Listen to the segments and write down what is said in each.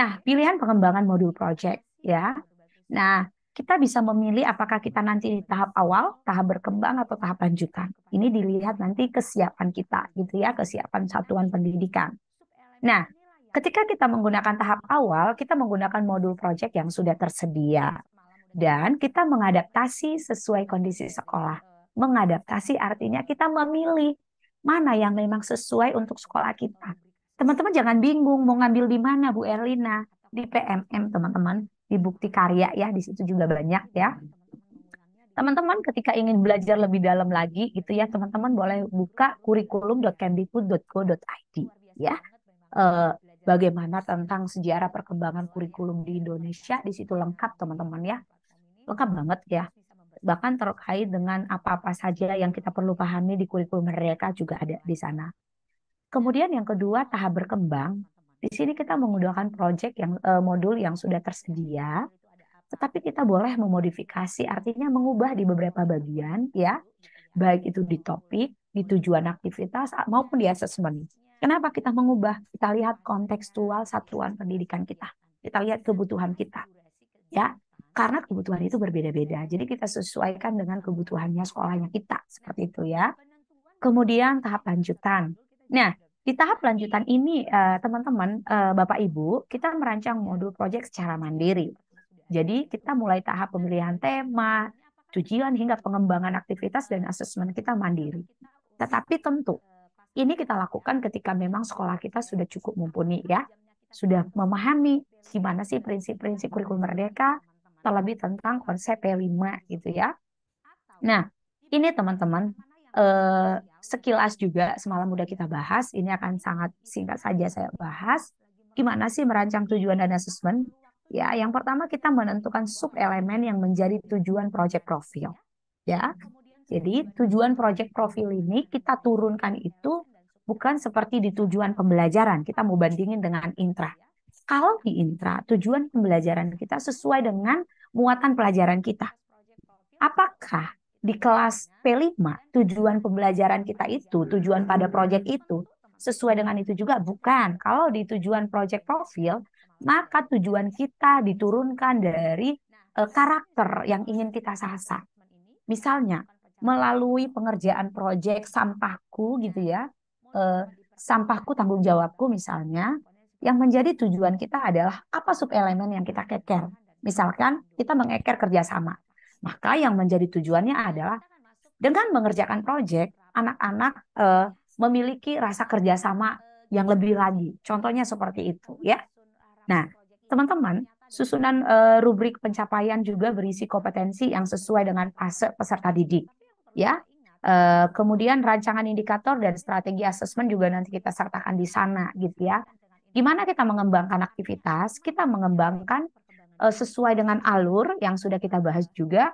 Nah, pilihan pengembangan modul project ya. Nah, kita bisa memilih apakah kita nanti di tahap awal, tahap berkembang atau tahap lanjutan. Ini dilihat nanti kesiapan kita gitu ya, kesiapan satuan pendidikan. Nah, ketika kita menggunakan tahap awal, kita menggunakan modul project yang sudah tersedia dan kita mengadaptasi sesuai kondisi sekolah. Mengadaptasi artinya kita memilih mana yang memang sesuai untuk sekolah kita Teman-teman jangan bingung mau ngambil di mana Bu Erlina. Di PMM teman-teman, di Bukti Karya ya, di situ juga banyak ya. Teman-teman ketika ingin belajar lebih dalam lagi gitu ya, teman-teman boleh buka kurikulum.kemdikbud.go.id ya. e, bagaimana tentang sejarah perkembangan kurikulum di Indonesia di situ lengkap teman-teman ya. Lengkap banget ya bahkan terkait dengan apa-apa saja yang kita perlu pahami di kurikulum mereka juga ada di sana. Kemudian yang kedua tahap berkembang. Di sini kita menggunakan project yang uh, modul yang sudah tersedia, tetapi kita boleh memodifikasi, artinya mengubah di beberapa bagian, ya, baik itu di topik, di tujuan aktivitas maupun di assessment. Kenapa kita mengubah? Kita lihat kontekstual satuan pendidikan kita. Kita lihat kebutuhan kita, ya, karena kebutuhan itu berbeda-beda. Jadi kita sesuaikan dengan kebutuhannya sekolahnya kita, seperti itu ya. Kemudian tahap lanjutan Nah, di tahap lanjutan ini, eh, teman-teman, eh, Bapak Ibu, kita merancang modul proyek secara mandiri. Jadi, kita mulai tahap pemilihan tema, tujuan, hingga pengembangan aktivitas dan asesmen kita mandiri. Tetapi tentu, ini kita lakukan ketika memang sekolah kita sudah cukup mumpuni ya, sudah memahami gimana sih prinsip-prinsip kurikulum merdeka, terlebih tentang konsep P5 gitu ya. Nah, ini teman-teman, eh, sekilas juga semalam udah kita bahas, ini akan sangat singkat saja saya bahas. Gimana sih merancang tujuan dan asesmen? Ya, yang pertama kita menentukan sub elemen yang menjadi tujuan project profil. Ya. Jadi tujuan project profil ini kita turunkan itu bukan seperti di tujuan pembelajaran, kita mau bandingin dengan intra. Kalau di intra, tujuan pembelajaran kita sesuai dengan muatan pelajaran kita. Apakah di kelas P5 tujuan pembelajaran kita itu, tujuan pada proyek itu sesuai dengan itu juga bukan. Kalau di tujuan proyek profil, maka tujuan kita diturunkan dari uh, karakter yang ingin kita sasar. Misalnya, melalui pengerjaan proyek sampahku gitu ya, uh, sampahku tanggung jawabku misalnya, yang menjadi tujuan kita adalah apa sub elemen yang kita keker. Misalkan kita mengeker kerjasama maka yang menjadi tujuannya adalah dengan mengerjakan proyek, anak-anak eh, memiliki rasa kerjasama yang lebih lagi. Contohnya seperti itu, ya. Nah, teman-teman, susunan eh, rubrik pencapaian juga berisi kompetensi yang sesuai dengan fase peserta didik, ya. Uh, kemudian rancangan indikator dan strategi asesmen juga nanti kita sertakan di sana gitu ya. Gimana kita mengembangkan aktivitas? Kita mengembangkan Eh, sesuai dengan alur yang sudah kita bahas juga,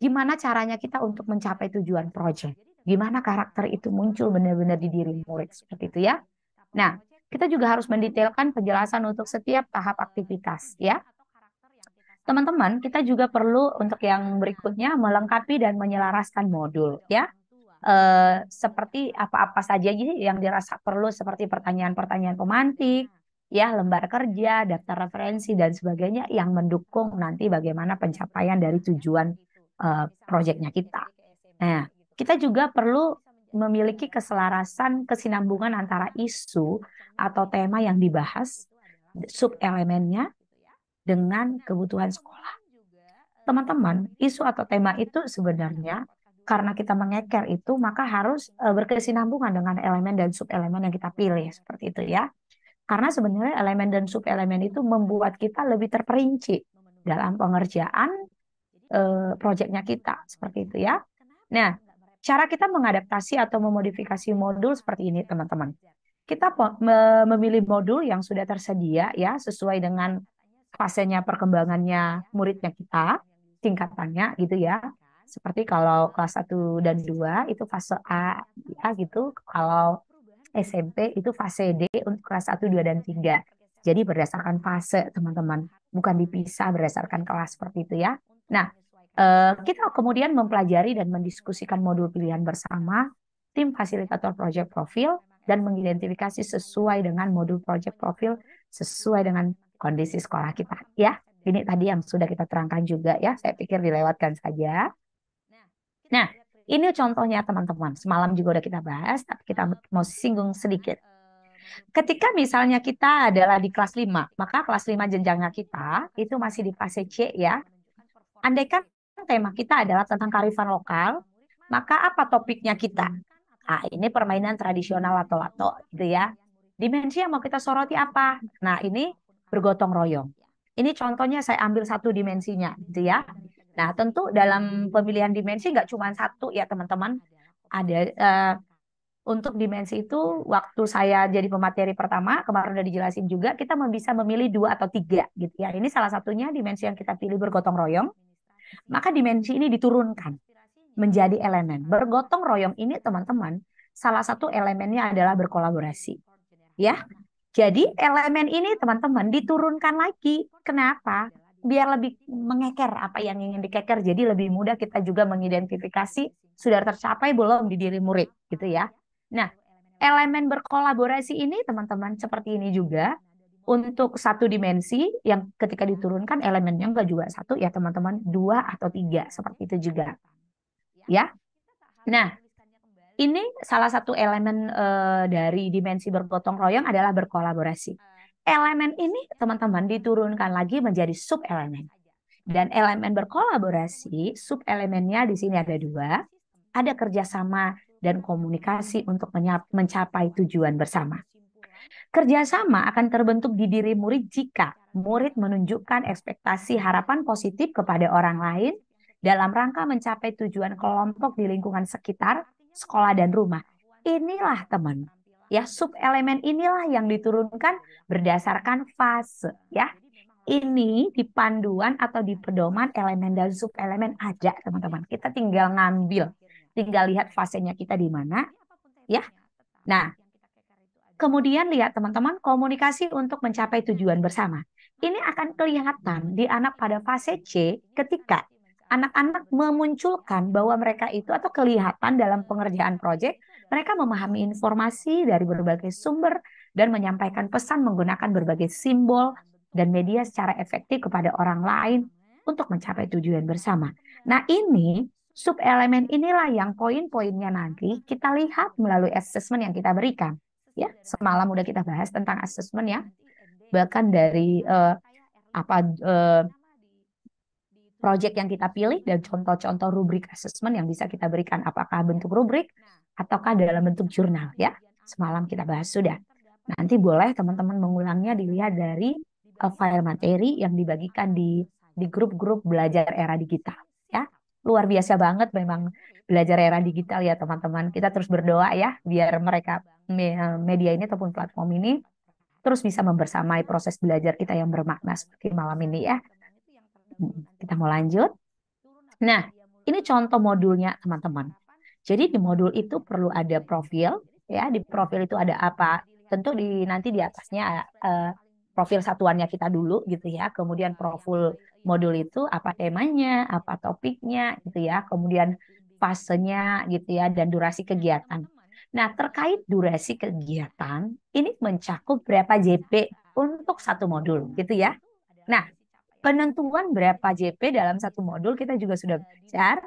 gimana caranya kita untuk mencapai tujuan proyek. Gimana karakter itu muncul benar-benar di diri murid seperti itu ya. Nah, kita juga harus mendetailkan penjelasan untuk setiap tahap aktivitas ya. Teman-teman, kita juga perlu untuk yang berikutnya melengkapi dan menyelaraskan modul ya. Uh, seperti apa-apa saja yang dirasa perlu seperti pertanyaan-pertanyaan pemantik, ya lembar kerja, daftar referensi dan sebagainya yang mendukung nanti bagaimana pencapaian dari tujuan uh, proyeknya kita. Nah, kita juga perlu memiliki keselarasan kesinambungan antara isu atau tema yang dibahas sub elemennya dengan kebutuhan sekolah. Teman-teman, isu atau tema itu sebenarnya karena kita mengeker itu maka harus eh, berkesinambungan dengan elemen dan sub elemen yang kita pilih seperti itu ya. Karena sebenarnya elemen dan sub elemen itu membuat kita lebih terperinci dalam pengerjaan eh, proyeknya kita seperti itu ya. Nah, cara kita mengadaptasi atau memodifikasi modul seperti ini teman-teman. Kita memilih modul yang sudah tersedia ya sesuai dengan fasenya perkembangannya muridnya kita, tingkatannya gitu ya. Seperti kalau kelas 1 dan 2 itu fase A ya gitu. Kalau SMP itu fase D untuk kelas 1, 2, dan 3. Jadi berdasarkan fase, teman-teman. Bukan dipisah berdasarkan kelas seperti itu ya. Nah, eh, kita kemudian mempelajari dan mendiskusikan modul pilihan bersama, tim fasilitator project profil, dan mengidentifikasi sesuai dengan modul project profil, sesuai dengan kondisi sekolah kita. Ya, ini tadi yang sudah kita terangkan juga ya, saya pikir dilewatkan saja. Nah, ini contohnya teman-teman. Semalam juga udah kita bahas, tapi kita mau singgung sedikit. Ketika misalnya kita adalah di kelas 5, maka kelas 5 jenjangnya kita itu masih di fase C ya. Andaikan tema kita adalah tentang karifan lokal, maka apa topiknya kita? Nah, ini permainan tradisional atau lato gitu ya. Dimensi yang mau kita soroti apa? Nah, ini bergotong royong. Ini contohnya saya ambil satu dimensinya gitu ya. Nah, tentu dalam pemilihan dimensi nggak cuma satu ya teman-teman. Ada uh, untuk dimensi itu waktu saya jadi pemateri pertama kemarin udah dijelasin juga kita bisa memilih dua atau tiga gitu ya. Ini salah satunya dimensi yang kita pilih bergotong royong. Maka dimensi ini diturunkan menjadi elemen bergotong royong ini teman-teman salah satu elemennya adalah berkolaborasi ya. Jadi elemen ini teman-teman diturunkan lagi. Kenapa? biar lebih mengeker apa yang ingin dikeker jadi lebih mudah kita juga mengidentifikasi sudah tercapai belum di diri murid gitu ya nah elemen berkolaborasi ini teman-teman seperti ini juga untuk satu dimensi yang ketika diturunkan elemennya enggak juga satu ya teman-teman dua atau tiga seperti itu juga ya nah ini salah satu elemen uh, dari dimensi bergotong royong adalah berkolaborasi elemen ini teman-teman diturunkan lagi menjadi sub elemen. Dan elemen berkolaborasi, sub elemennya di sini ada dua. Ada kerjasama dan komunikasi untuk mencapai tujuan bersama. Kerjasama akan terbentuk di diri murid jika murid menunjukkan ekspektasi harapan positif kepada orang lain dalam rangka mencapai tujuan kelompok di lingkungan sekitar, sekolah, dan rumah. Inilah teman Ya, sub elemen inilah yang diturunkan berdasarkan fase, ya. Ini di panduan atau di pedoman elemen dan sub elemen ada, teman-teman. Kita tinggal ngambil, tinggal lihat fasenya kita di mana, ya. Nah, kemudian lihat teman-teman komunikasi untuk mencapai tujuan bersama. Ini akan kelihatan di anak pada fase C ketika anak-anak memunculkan bahwa mereka itu atau kelihatan dalam pengerjaan proyek mereka memahami informasi dari berbagai sumber dan menyampaikan pesan menggunakan berbagai simbol dan media secara efektif kepada orang lain untuk mencapai tujuan bersama. Nah, ini sub elemen inilah yang poin-poinnya nanti kita lihat melalui assessment yang kita berikan. Ya, semalam udah kita bahas tentang assessment ya. Bahkan dari uh, apa uh, project yang kita pilih dan contoh-contoh rubrik assessment yang bisa kita berikan apakah bentuk rubrik ataukah dalam bentuk jurnal ya. Semalam kita bahas sudah. Nanti boleh teman-teman mengulangnya dilihat dari uh, file materi yang dibagikan di di grup-grup belajar era digital ya. Luar biasa banget memang belajar era digital ya teman-teman. Kita terus berdoa ya biar mereka media ini ataupun platform ini terus bisa membersamai proses belajar kita yang bermakna seperti malam ini ya. Hmm, kita mau lanjut. Nah, ini contoh modulnya teman-teman. Jadi di modul itu perlu ada profil, ya di profil itu ada apa? Tentu di nanti di atasnya uh, profil satuannya kita dulu gitu ya. Kemudian profil modul itu apa temanya, apa topiknya gitu ya. Kemudian fasenya gitu ya dan durasi kegiatan. Nah, terkait durasi kegiatan, ini mencakup berapa JP untuk satu modul gitu ya. Nah, penentuan berapa JP dalam satu modul kita juga sudah belajar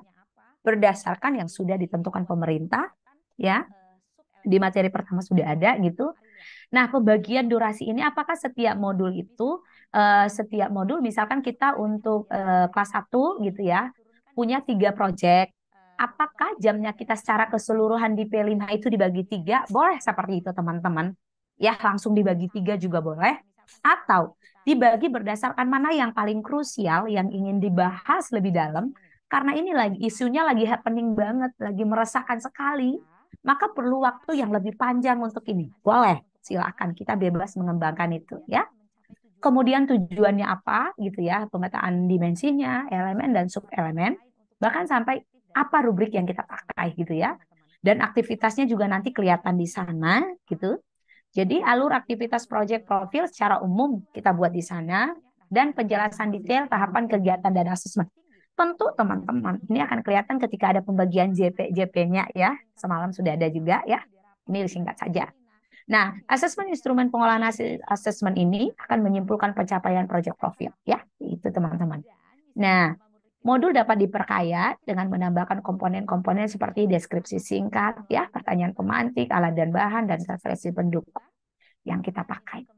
berdasarkan yang sudah ditentukan pemerintah ya eh, di materi pertama sudah ada gitu. Nah, pembagian durasi ini apakah setiap modul itu uh, setiap modul misalkan kita untuk uh, kelas 1 gitu ya, punya tiga proyek. Apakah jamnya kita secara keseluruhan di P5 itu dibagi tiga? Boleh seperti itu teman-teman. Ya, langsung dibagi tiga juga boleh. Atau dibagi berdasarkan mana yang paling krusial yang ingin dibahas lebih dalam karena ini lagi isunya lagi happening banget, lagi meresahkan sekali, maka perlu waktu yang lebih panjang untuk ini. Boleh, silakan kita bebas mengembangkan itu ya. Kemudian tujuannya apa gitu ya, pemetaan dimensinya, elemen dan sub elemen, bahkan sampai apa rubrik yang kita pakai gitu ya. Dan aktivitasnya juga nanti kelihatan di sana gitu. Jadi alur aktivitas project profil secara umum kita buat di sana dan penjelasan detail tahapan kegiatan dan asesmen tentu teman-teman ini akan kelihatan ketika ada pembagian JP JP-nya ya semalam sudah ada juga ya ini singkat saja nah asesmen instrumen pengolahan hasil asesmen ini akan menyimpulkan pencapaian project profil ya itu teman-teman nah modul dapat diperkaya dengan menambahkan komponen-komponen seperti deskripsi singkat ya pertanyaan pemantik alat dan bahan dan referensi pendukung yang kita pakai